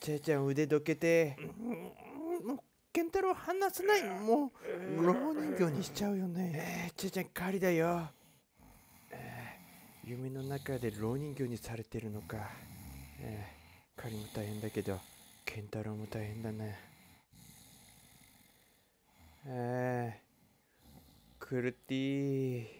ちえちゃん腕どけてもうケンタロウ離せないもうろう人形にしちゃうよね、えー、ちえちゃん狩りだよ、えー、夢の中でろう人形にされてるのか、えー、狩りも大変だけどケンタロウも大変だねえー、クルティー